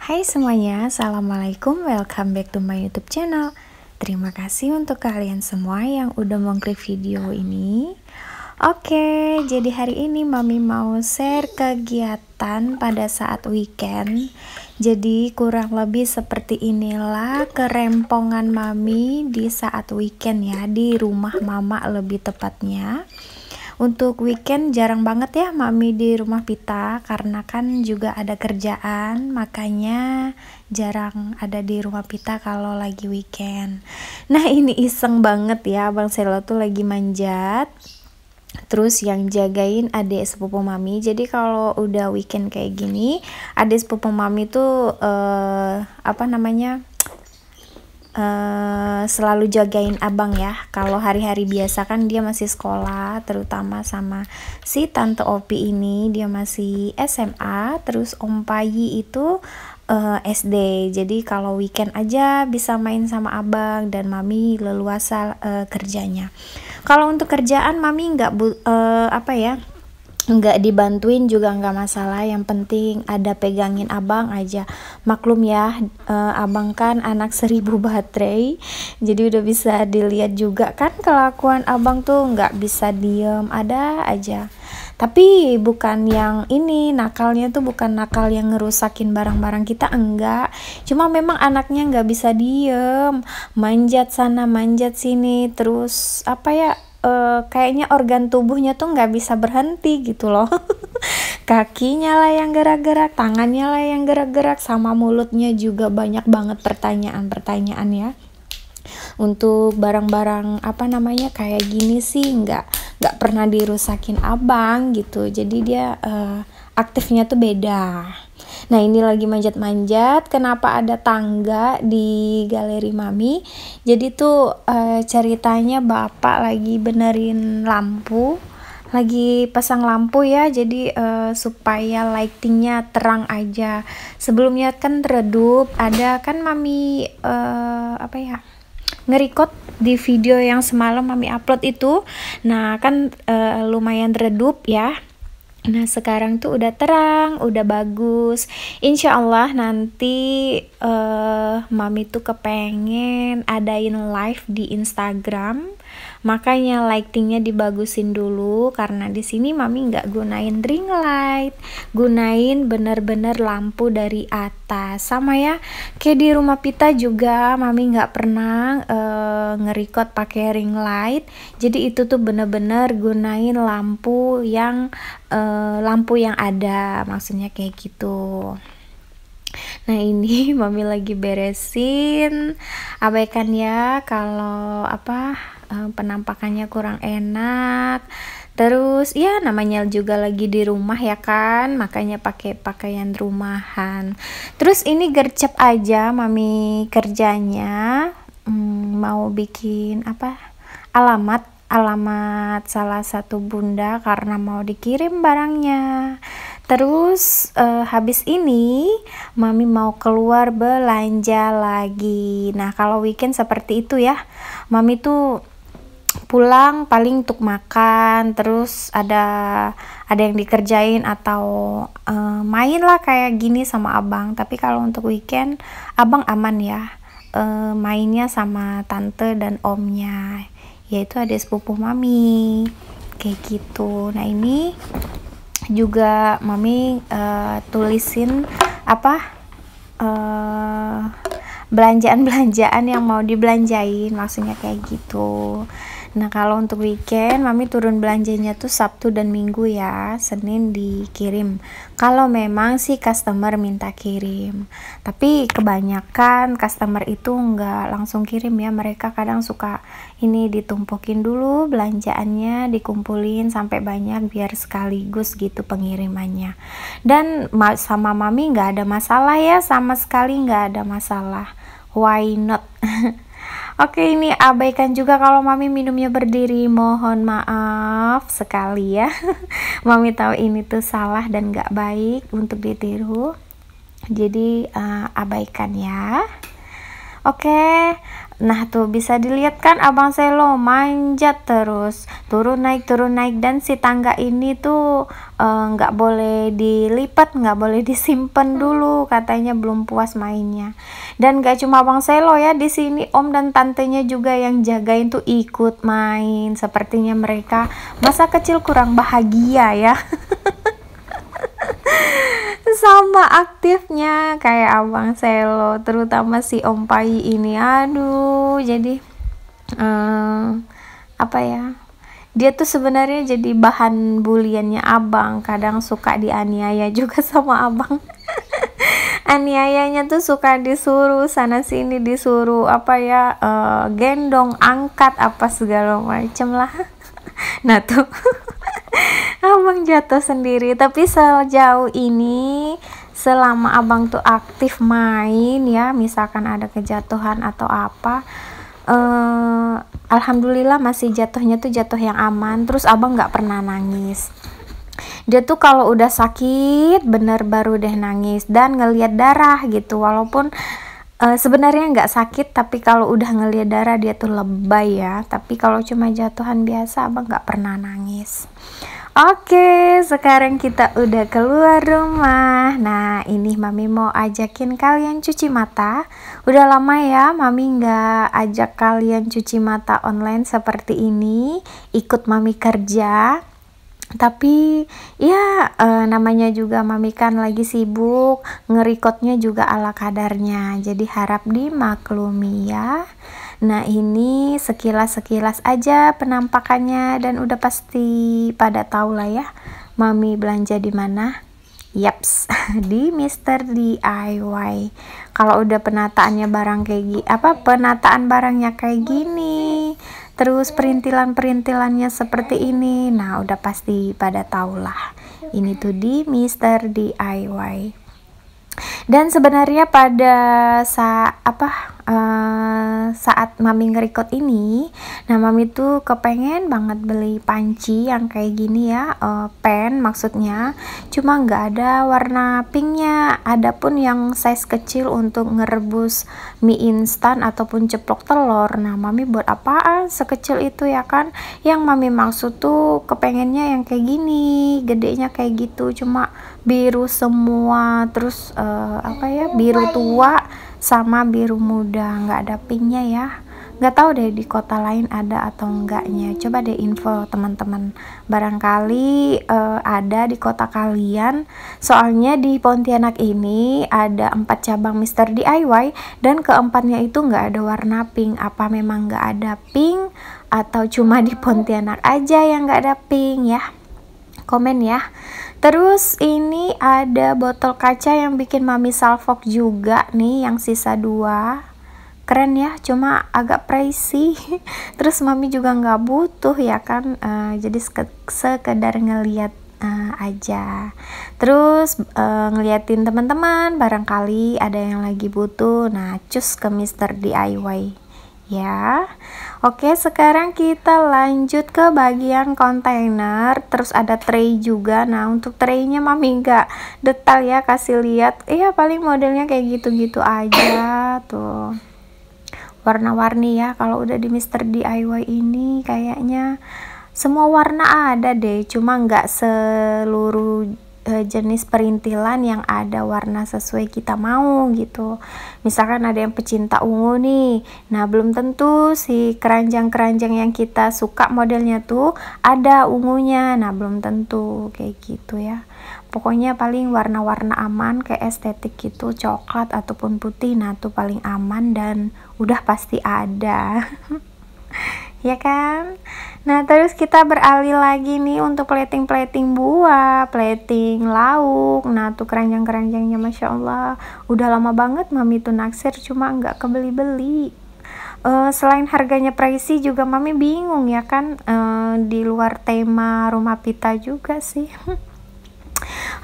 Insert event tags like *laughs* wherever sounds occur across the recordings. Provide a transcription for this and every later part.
Hai semuanya, Assalamualaikum, welcome back to my youtube channel Terima kasih untuk kalian semua yang udah mengklik video ini Oke, jadi hari ini Mami mau share kegiatan pada saat weekend Jadi kurang lebih seperti inilah kerempongan Mami di saat weekend ya Di rumah Mama lebih tepatnya untuk weekend jarang banget ya mami di rumah Pita karena kan juga ada kerjaan, makanya jarang ada di rumah Pita kalau lagi weekend. Nah, *laughs* ini iseng banget ya Bang Selo tuh lagi manjat. Terus yang jagain adik sepupu mami. Jadi kalau udah weekend kayak gini, adik sepupu mami tuh eh, apa namanya? Eh, selalu jagain abang ya. Kalau hari-hari biasa kan dia masih sekolah, terutama sama si tante Opi ini dia masih SMA, terus Om Payi itu uh, eh, SD. Jadi kalau weekend aja bisa main sama abang dan mami leluasa uh, kerjanya. Kalau untuk kerjaan mami nggak uh, apa ya nggak dibantuin juga nggak masalah yang penting ada pegangin abang aja maklum ya eh, abang kan anak seribu baterai jadi udah bisa dilihat juga kan kelakuan abang tuh nggak bisa diem ada aja tapi bukan yang ini nakalnya tuh bukan nakal yang ngerusakin barang-barang kita enggak cuma memang anaknya nggak bisa diem manjat sana manjat sini terus apa ya uh, kayaknya organ tubuhnya tuh nggak bisa berhenti gitu loh *laughs* kakinya lah yang gerak-gerak tangannya lah yang gerak-gerak sama mulutnya juga banyak banget pertanyaan-pertanyaan ya untuk barang-barang apa namanya kayak gini sih nggak nggak pernah dirusakin abang gitu jadi dia uh, aktifnya tuh beda Nah ini lagi manjat-manjat. Kenapa ada tangga di galeri mami? Jadi tuh e, ceritanya bapak lagi benerin lampu, lagi pasang lampu ya. Jadi e, supaya lightingnya terang aja. Sebelumnya kan redup. Ada kan mami e, apa ya? ngerikot di video yang semalam mami upload itu. Nah kan e, lumayan redup ya Nah sekarang tuh udah terang, udah bagus. Insya Allah nanti uh, mami tuh kepengen adain live di Instagram makanya lightingnya dibagusin dulu karena di sini mami nggak gunain ring light gunain bener-bener lampu dari atas sama ya kayak di rumah pita juga mami nggak pernah uh, eh, ngerikot pakai ring light jadi itu tuh bener-bener gunain lampu yang uh, lampu yang ada maksudnya kayak gitu Nah ini *laughs* mami lagi beresin abaikan ya kalau apa eh, penampakannya kurang enak terus ya namanya juga lagi di rumah ya kan makanya pakai pakaian rumahan terus ini gercep aja mami kerjanya hmm, mau bikin apa alamat alamat salah satu bunda karena mau dikirim barangnya Terus uh, habis ini mami mau keluar belanja lagi. Nah, kalau weekend seperti itu ya. Mami tuh pulang paling untuk makan, terus ada ada yang dikerjain atau uh, main lah kayak gini sama abang. Tapi kalau untuk weekend abang aman ya. Uh, mainnya sama tante dan omnya, yaitu ada sepupu mami. Kayak gitu. Nah, ini juga mami uh, tulisin apa eh, belanjaan-belanjaan yang mau dibelanjain maksudnya kayak gitu Nah, kalau untuk weekend, Mami turun belanjanya tuh Sabtu dan Minggu ya, Senin dikirim. Kalau memang sih customer minta kirim. Tapi kebanyakan customer itu nggak langsung kirim ya, mereka kadang suka ini ditumpukin dulu belanjaannya, dikumpulin sampai banyak biar sekaligus gitu pengirimannya. Dan sama Mami nggak ada masalah ya, sama sekali nggak ada masalah. Why not? *laughs* Oke ini abaikan juga kalau mami minumnya berdiri mohon maaf sekali ya *laughs* mami tahu ini tuh salah dan gak baik untuk ditiru jadi uh, abaikan ya Oke, Nah tuh bisa dilihat kan abang Selo manjat terus turun naik turun naik dan si tangga ini tuh eh, nggak uh, boleh dilipat nggak boleh disimpan hmm. dulu katanya belum puas mainnya dan gak cuma abang Selo ya di sini om dan tantenya juga yang jagain tuh ikut main sepertinya mereka masa kecil kurang bahagia ya *laughs* sama aktifnya kayak abang Selo terutama si Om Pai ini aduh jadi um, apa ya dia tuh sebenarnya jadi bahan buliannya abang kadang suka dianiaya juga *laughs* sama abang aniayanya tuh suka disuruh sana sini disuruh apa ya uh, gendong angkat apa segala macem lah *laughs* nah tuh *laughs* abang jatuh sendiri tapi sejauh ini selama abang tuh aktif main ya misalkan ada kejatuhan atau apa eh, alhamdulillah masih jatuhnya tuh jatuh yang aman terus abang nggak pernah nangis dia tuh kalau udah sakit bener baru deh nangis dan ngelihat darah gitu walaupun uh, sebenarnya nggak sakit tapi kalau udah ngelihat darah dia tuh lebay ya tapi kalau cuma jatuhan biasa abang nggak pernah nangis Oke, sekarang kita udah keluar rumah. Nah, ini Mami mau ajakin kalian cuci mata. Udah lama ya Mami nggak ajak kalian cuci mata online seperti ini. Ikut Mami kerja tapi ya e, namanya juga mami kan lagi sibuk ngerikotnya juga ala kadarnya jadi harap dimaklumi ya Nah, ini sekilas-sekilas aja penampakannya dan udah pasti pada tau lah ya. Mami belanja di mana? Yaps, *laughs* di Mister DIY. Kalau udah penataannya barang kayak gini, apa penataan barangnya kayak gini, terus perintilan-perintilannya seperti ini. Nah, udah pasti pada tau lah. Ini tuh di Mister DIY. Dan sebenarnya pada sa apa Eh, saat mami ngerekod ini, nah mami tuh kepengen banget beli panci yang kayak gini ya, uh, pen maksudnya. Cuma nggak ada warna pinknya. ada pun yang size kecil untuk ngerebus mie instan ataupun ceplok telur. Nah mami buat apaan sekecil itu ya kan? Yang mami maksud tuh kepengennya yang kayak gini, gedenya kayak gitu. Cuma biru semua, terus uh, apa ya biru tua sama biru muda nggak ada pinknya ya nggak tahu deh di kota lain ada atau enggaknya coba deh info teman-teman barangkali uh, ada di kota kalian soalnya di Pontianak ini ada empat cabang Mister DIY dan keempatnya itu nggak ada warna pink apa memang nggak ada pink atau cuma di Pontianak aja yang nggak ada pink ya komen ya Terus ini ada botol kaca yang bikin Mami Salfok juga nih yang sisa dua. Keren ya, cuma agak pricey. *laughs* Terus Mami juga nggak butuh ya kan, uh, jadi sekedar ngeliat uh, aja. Terus uh, ngeliatin teman-teman, barangkali ada yang lagi butuh. Nah, cus ke Mister DIY ya Oke sekarang kita lanjut ke bagian kontainer terus ada tray juga nah untuk traynya mami nggak detail ya kasih lihat iya paling modelnya kayak gitu-gitu aja tuh warna-warni ya kalau udah di Mister DIY ini kayaknya semua warna ada deh cuma nggak seluruh Eh, jenis perintilan yang ada warna sesuai kita mau gitu. Misalkan ada yang pecinta ungu nih. Nah, belum tentu si keranjang-keranjang yang kita suka modelnya tuh ada ungunya. Nah, belum tentu kayak gitu ya. Pokoknya paling warna-warna aman kayak estetik gitu, coklat ataupun putih. Nah, tuh paling aman dan udah pasti ada. *laughs* ya kan? Nah, terus kita beralih lagi nih untuk plating-plating buah, plating lauk. Nah, tuh keranjang-keranjangnya Masya Allah. Udah lama banget Mami tuh naksir, cuma nggak kebeli-beli. Uh, selain harganya pricey juga Mami bingung ya kan? Uh, di luar tema rumah pita juga sih. *laughs*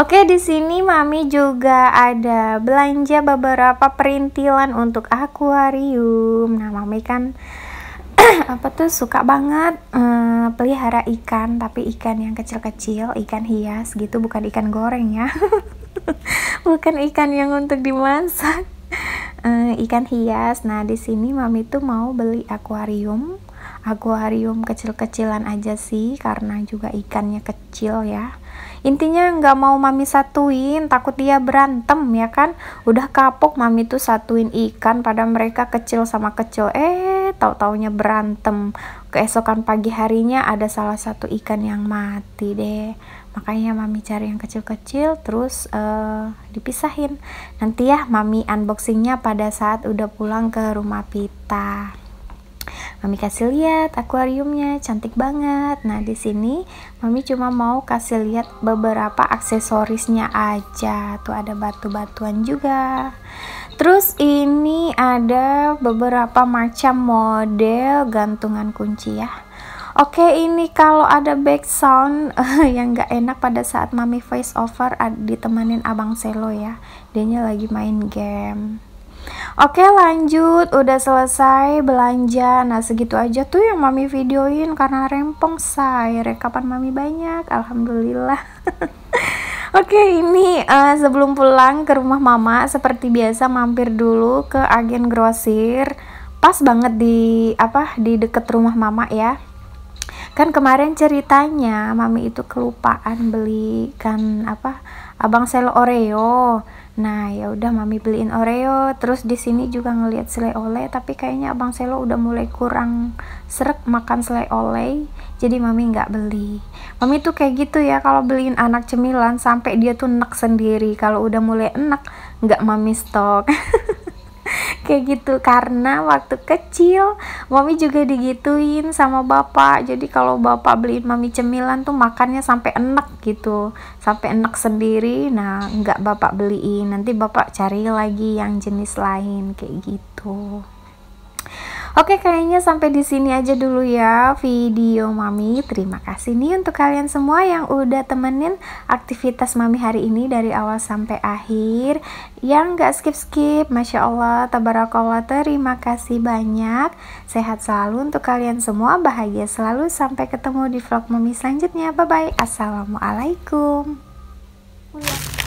Oke, di sini Mami juga ada belanja beberapa perintilan untuk akuarium. Nah, Mami kan *clears throat* apa tuh suka banget um, pelihara ikan tapi ikan yang kecil-kecil ikan hias gitu bukan ikan goreng ya *laughs* bukan ikan yang untuk dimasak um, ikan hias nah di sini mami tuh mau beli akuarium akuarium kecil-kecilan aja sih karena juga ikannya kecil ya intinya nggak mau mami satuin takut dia berantem ya kan udah kapok mami tuh satuin ikan pada mereka kecil sama kecil eh tahu-taunya berantem keesokan pagi harinya ada salah satu ikan yang mati deh makanya mami cari yang kecil-kecil terus uh, dipisahin nanti ya mami unboxingnya pada saat udah pulang ke rumah pita Mami kasih lihat akuariumnya cantik banget. Nah, di sini Mami cuma mau kasih lihat beberapa aksesorisnya aja. Tuh ada batu-batuan juga. Terus ini ada beberapa macam model gantungan kunci ya. Oke, ini kalau ada back sound *laughs* yang nggak enak pada saat Mami voice over ditemenin Abang Selo ya. Dia lagi main game. Oke lanjut, udah selesai belanja. Nah segitu aja tuh yang mami videoin karena rempong say. Rekapan mami banyak, alhamdulillah. *laughs* Oke ini uh, sebelum pulang ke rumah mama seperti biasa mampir dulu ke agen grosir. Pas banget di apa di deket rumah mama ya kan kemarin ceritanya mami itu kelupaan belikan apa abang sel oreo nah ya udah mami beliin oreo terus di sini juga ngelihat selai oleh tapi kayaknya abang selo udah mulai kurang serak makan selai oleh jadi mami nggak beli mami tuh kayak gitu ya kalau beliin anak cemilan sampai dia tuh enak sendiri kalau udah mulai enak nggak mami stok *laughs* kayak gitu karena waktu kecil mami juga digituin sama bapak jadi kalau bapak beliin mami cemilan tuh makannya sampai enak gitu sampai enak sendiri nah nggak bapak beliin nanti bapak cari lagi yang jenis lain kayak gitu Oke, kayaknya sampai di sini aja dulu ya video Mami. Terima kasih nih untuk kalian semua yang udah temenin aktivitas Mami hari ini dari awal sampai akhir. Yang gak skip-skip, Masya Allah, Tabarakallah, terima kasih banyak. Sehat selalu untuk kalian semua, bahagia selalu. Sampai ketemu di vlog Mami selanjutnya. Bye-bye. Assalamualaikum. Yeah. Oh, iya.